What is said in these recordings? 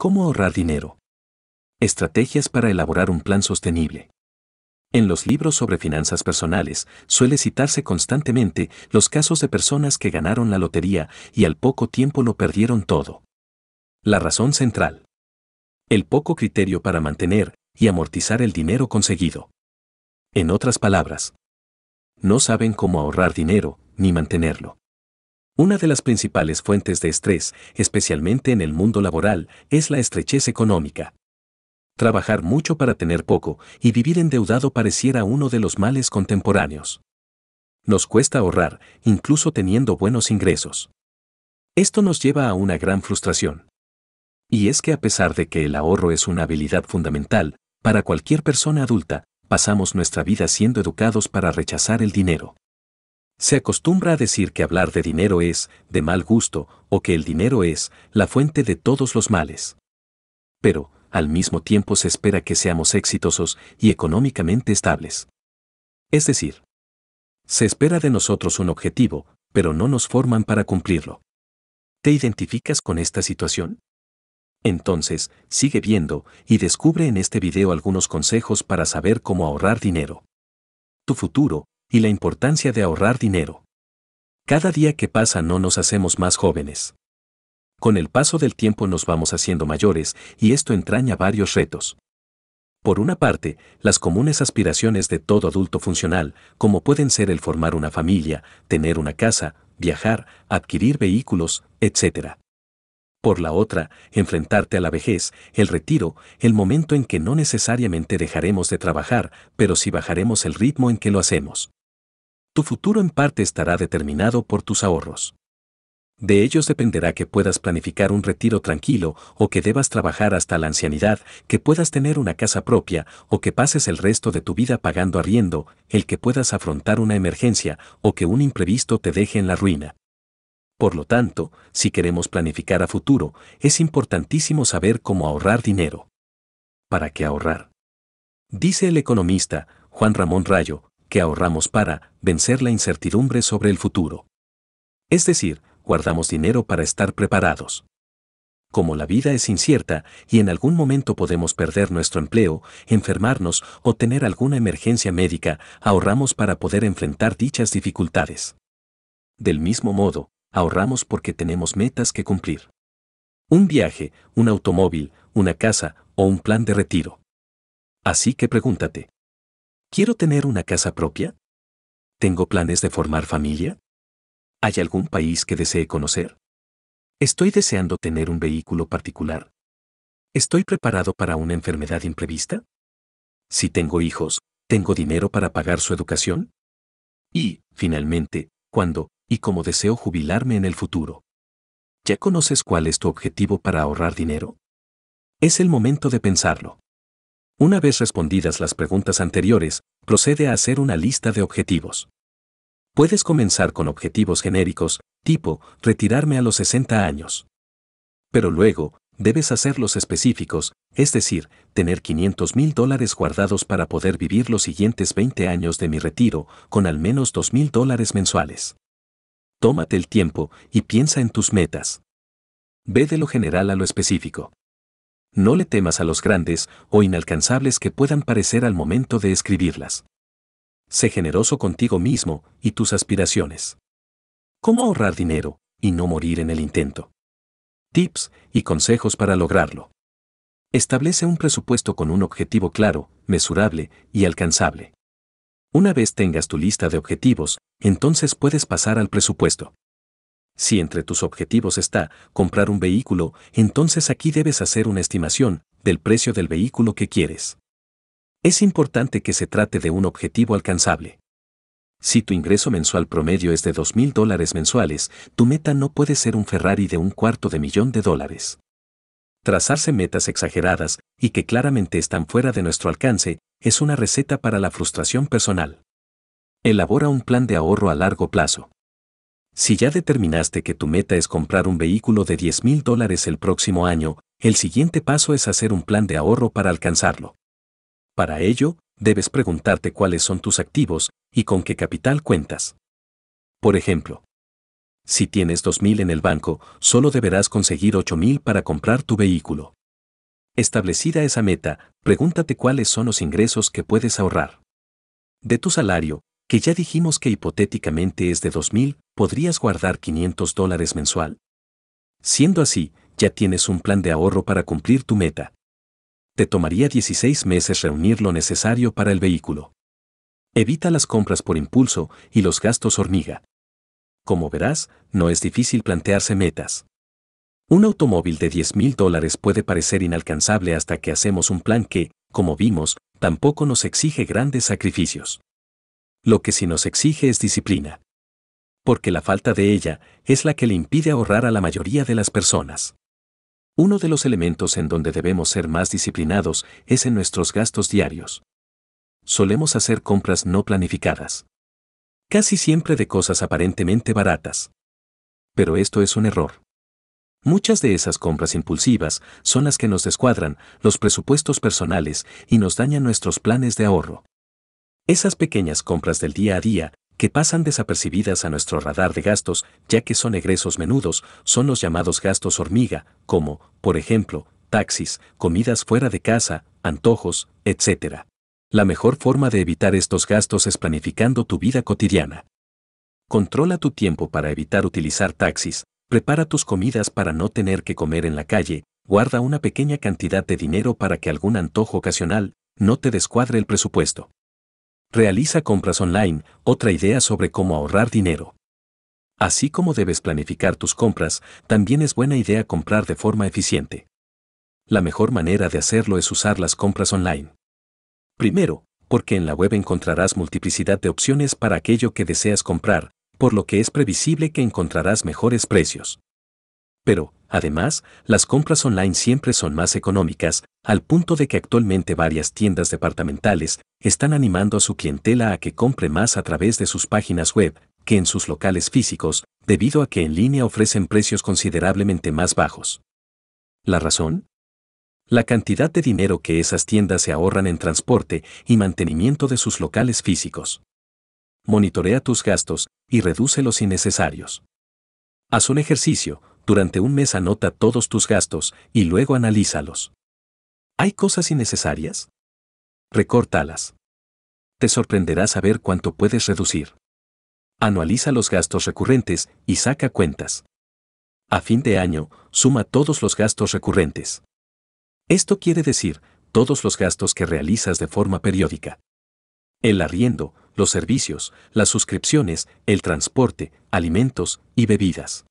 ¿Cómo ahorrar dinero? Estrategias para elaborar un plan sostenible. En los libros sobre finanzas personales suele citarse constantemente los casos de personas que ganaron la lotería y al poco tiempo lo perdieron todo. La razón central. El poco criterio para mantener y amortizar el dinero conseguido. En otras palabras, no saben cómo ahorrar dinero ni mantenerlo. Una de las principales fuentes de estrés, especialmente en el mundo laboral, es la estrechez económica. Trabajar mucho para tener poco y vivir endeudado pareciera uno de los males contemporáneos. Nos cuesta ahorrar, incluso teniendo buenos ingresos. Esto nos lleva a una gran frustración. Y es que a pesar de que el ahorro es una habilidad fundamental, para cualquier persona adulta, pasamos nuestra vida siendo educados para rechazar el dinero. Se acostumbra a decir que hablar de dinero es de mal gusto o que el dinero es la fuente de todos los males. Pero, al mismo tiempo se espera que seamos exitosos y económicamente estables. Es decir, se espera de nosotros un objetivo, pero no nos forman para cumplirlo. ¿Te identificas con esta situación? Entonces, sigue viendo y descubre en este video algunos consejos para saber cómo ahorrar dinero. Tu futuro y la importancia de ahorrar dinero. Cada día que pasa no nos hacemos más jóvenes. Con el paso del tiempo nos vamos haciendo mayores y esto entraña varios retos. Por una parte, las comunes aspiraciones de todo adulto funcional, como pueden ser el formar una familia, tener una casa, viajar, adquirir vehículos, etc. Por la otra, enfrentarte a la vejez, el retiro, el momento en que no necesariamente dejaremos de trabajar, pero sí bajaremos el ritmo en que lo hacemos. Tu futuro en parte estará determinado por tus ahorros. De ellos dependerá que puedas planificar un retiro tranquilo o que debas trabajar hasta la ancianidad, que puedas tener una casa propia o que pases el resto de tu vida pagando arriendo, el que puedas afrontar una emergencia o que un imprevisto te deje en la ruina. Por lo tanto, si queremos planificar a futuro, es importantísimo saber cómo ahorrar dinero. ¿Para qué ahorrar? Dice el economista Juan Ramón Rayo, que ahorramos para vencer la incertidumbre sobre el futuro. Es decir, guardamos dinero para estar preparados. Como la vida es incierta y en algún momento podemos perder nuestro empleo, enfermarnos o tener alguna emergencia médica, ahorramos para poder enfrentar dichas dificultades. Del mismo modo, ahorramos porque tenemos metas que cumplir. Un viaje, un automóvil, una casa o un plan de retiro. Así que pregúntate, ¿Quiero tener una casa propia? ¿Tengo planes de formar familia? ¿Hay algún país que desee conocer? ¿Estoy deseando tener un vehículo particular? ¿Estoy preparado para una enfermedad imprevista? Si tengo hijos, ¿tengo dinero para pagar su educación? Y, finalmente, ¿cuándo y cómo deseo jubilarme en el futuro? ¿Ya conoces cuál es tu objetivo para ahorrar dinero? Es el momento de pensarlo. Una vez respondidas las preguntas anteriores, procede a hacer una lista de objetivos. Puedes comenzar con objetivos genéricos, tipo, retirarme a los 60 años. Pero luego, debes hacerlos específicos, es decir, tener 500 mil dólares guardados para poder vivir los siguientes 20 años de mi retiro con al menos 2 mil dólares mensuales. Tómate el tiempo y piensa en tus metas. Ve de lo general a lo específico. No le temas a los grandes o inalcanzables que puedan parecer al momento de escribirlas. Sé generoso contigo mismo y tus aspiraciones. ¿Cómo ahorrar dinero y no morir en el intento? Tips y consejos para lograrlo. Establece un presupuesto con un objetivo claro, mesurable y alcanzable. Una vez tengas tu lista de objetivos, entonces puedes pasar al presupuesto. Si entre tus objetivos está comprar un vehículo, entonces aquí debes hacer una estimación del precio del vehículo que quieres. Es importante que se trate de un objetivo alcanzable. Si tu ingreso mensual promedio es de 2.000 dólares mensuales, tu meta no puede ser un Ferrari de un cuarto de millón de dólares. Trazarse metas exageradas y que claramente están fuera de nuestro alcance es una receta para la frustración personal. Elabora un plan de ahorro a largo plazo. Si ya determinaste que tu meta es comprar un vehículo de 10 mil dólares el próximo año, el siguiente paso es hacer un plan de ahorro para alcanzarlo. Para ello, debes preguntarte cuáles son tus activos y con qué capital cuentas. Por ejemplo, si tienes 2.000 en el banco, solo deberás conseguir mil para comprar tu vehículo. Establecida esa meta, pregúntate cuáles son los ingresos que puedes ahorrar. De tu salario, que ya dijimos que hipotéticamente es de 2.000, podrías guardar 500 dólares mensual. Siendo así, ya tienes un plan de ahorro para cumplir tu meta. Te tomaría 16 meses reunir lo necesario para el vehículo. Evita las compras por impulso y los gastos hormiga. Como verás, no es difícil plantearse metas. Un automóvil de 10,000 dólares puede parecer inalcanzable hasta que hacemos un plan que, como vimos, tampoco nos exige grandes sacrificios lo que sí nos exige es disciplina. Porque la falta de ella es la que le impide ahorrar a la mayoría de las personas. Uno de los elementos en donde debemos ser más disciplinados es en nuestros gastos diarios. Solemos hacer compras no planificadas. Casi siempre de cosas aparentemente baratas. Pero esto es un error. Muchas de esas compras impulsivas son las que nos descuadran los presupuestos personales y nos dañan nuestros planes de ahorro. Esas pequeñas compras del día a día, que pasan desapercibidas a nuestro radar de gastos, ya que son egresos menudos, son los llamados gastos hormiga, como, por ejemplo, taxis, comidas fuera de casa, antojos, etc. La mejor forma de evitar estos gastos es planificando tu vida cotidiana. Controla tu tiempo para evitar utilizar taxis, prepara tus comidas para no tener que comer en la calle, guarda una pequeña cantidad de dinero para que algún antojo ocasional no te descuadre el presupuesto. Realiza compras online, otra idea sobre cómo ahorrar dinero. Así como debes planificar tus compras, también es buena idea comprar de forma eficiente. La mejor manera de hacerlo es usar las compras online. Primero, porque en la web encontrarás multiplicidad de opciones para aquello que deseas comprar, por lo que es previsible que encontrarás mejores precios. Pero, Además, las compras online siempre son más económicas, al punto de que actualmente varias tiendas departamentales están animando a su clientela a que compre más a través de sus páginas web que en sus locales físicos, debido a que en línea ofrecen precios considerablemente más bajos. ¿La razón? La cantidad de dinero que esas tiendas se ahorran en transporte y mantenimiento de sus locales físicos. Monitorea tus gastos y reduce los innecesarios. Haz un ejercicio, durante un mes anota todos tus gastos y luego analízalos. ¿Hay cosas innecesarias? Recórtalas. Te sorprenderá saber cuánto puedes reducir. Anualiza los gastos recurrentes y saca cuentas. A fin de año, suma todos los gastos recurrentes. Esto quiere decir todos los gastos que realizas de forma periódica. El arriendo, los servicios, las suscripciones, el transporte, alimentos y bebidas.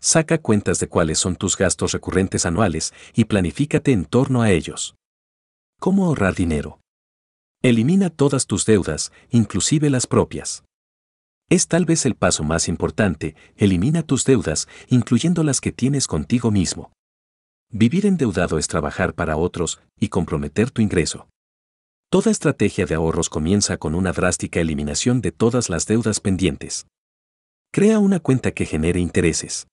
Saca cuentas de cuáles son tus gastos recurrentes anuales y planifícate en torno a ellos. ¿Cómo ahorrar dinero? Elimina todas tus deudas, inclusive las propias. Es tal vez el paso más importante, elimina tus deudas, incluyendo las que tienes contigo mismo. Vivir endeudado es trabajar para otros y comprometer tu ingreso. Toda estrategia de ahorros comienza con una drástica eliminación de todas las deudas pendientes. Crea una cuenta que genere intereses.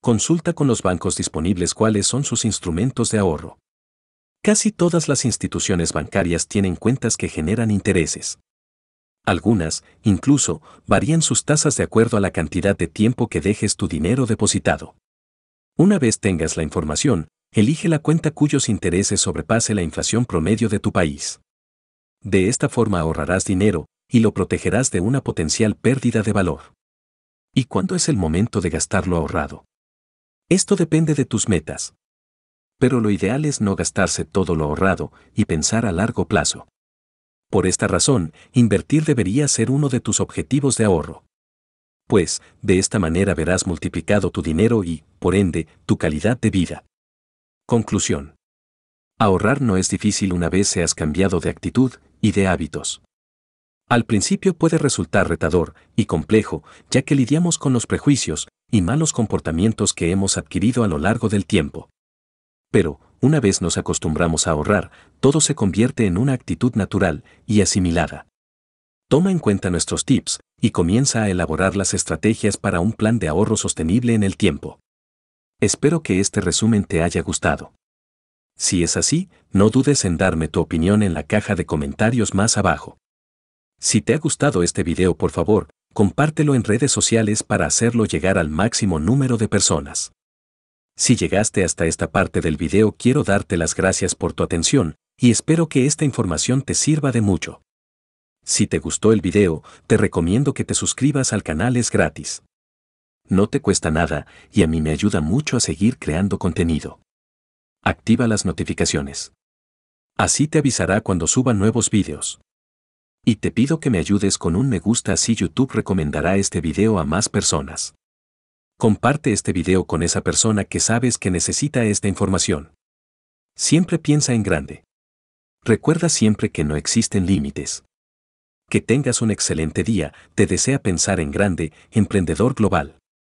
Consulta con los bancos disponibles cuáles son sus instrumentos de ahorro. Casi todas las instituciones bancarias tienen cuentas que generan intereses. Algunas, incluso, varían sus tasas de acuerdo a la cantidad de tiempo que dejes tu dinero depositado. Una vez tengas la información, elige la cuenta cuyos intereses sobrepase la inflación promedio de tu país. De esta forma ahorrarás dinero y lo protegerás de una potencial pérdida de valor. ¿Y cuándo es el momento de gastar lo ahorrado? Esto depende de tus metas. Pero lo ideal es no gastarse todo lo ahorrado y pensar a largo plazo. Por esta razón, invertir debería ser uno de tus objetivos de ahorro. Pues, de esta manera verás multiplicado tu dinero y, por ende, tu calidad de vida. Conclusión. Ahorrar no es difícil una vez seas cambiado de actitud y de hábitos. Al principio puede resultar retador y complejo, ya que lidiamos con los prejuicios, y malos comportamientos que hemos adquirido a lo largo del tiempo. Pero, una vez nos acostumbramos a ahorrar, todo se convierte en una actitud natural y asimilada. Toma en cuenta nuestros tips y comienza a elaborar las estrategias para un plan de ahorro sostenible en el tiempo. Espero que este resumen te haya gustado. Si es así, no dudes en darme tu opinión en la caja de comentarios más abajo. Si te ha gustado este video por favor, compártelo en redes sociales para hacerlo llegar al máximo número de personas. Si llegaste hasta esta parte del video quiero darte las gracias por tu atención y espero que esta información te sirva de mucho. Si te gustó el video, te recomiendo que te suscribas al canal es gratis. No te cuesta nada y a mí me ayuda mucho a seguir creando contenido. Activa las notificaciones. Así te avisará cuando suba nuevos videos. Y te pido que me ayudes con un me gusta así YouTube recomendará este video a más personas. Comparte este video con esa persona que sabes que necesita esta información. Siempre piensa en grande. Recuerda siempre que no existen límites. Que tengas un excelente día, te desea pensar en grande, emprendedor global.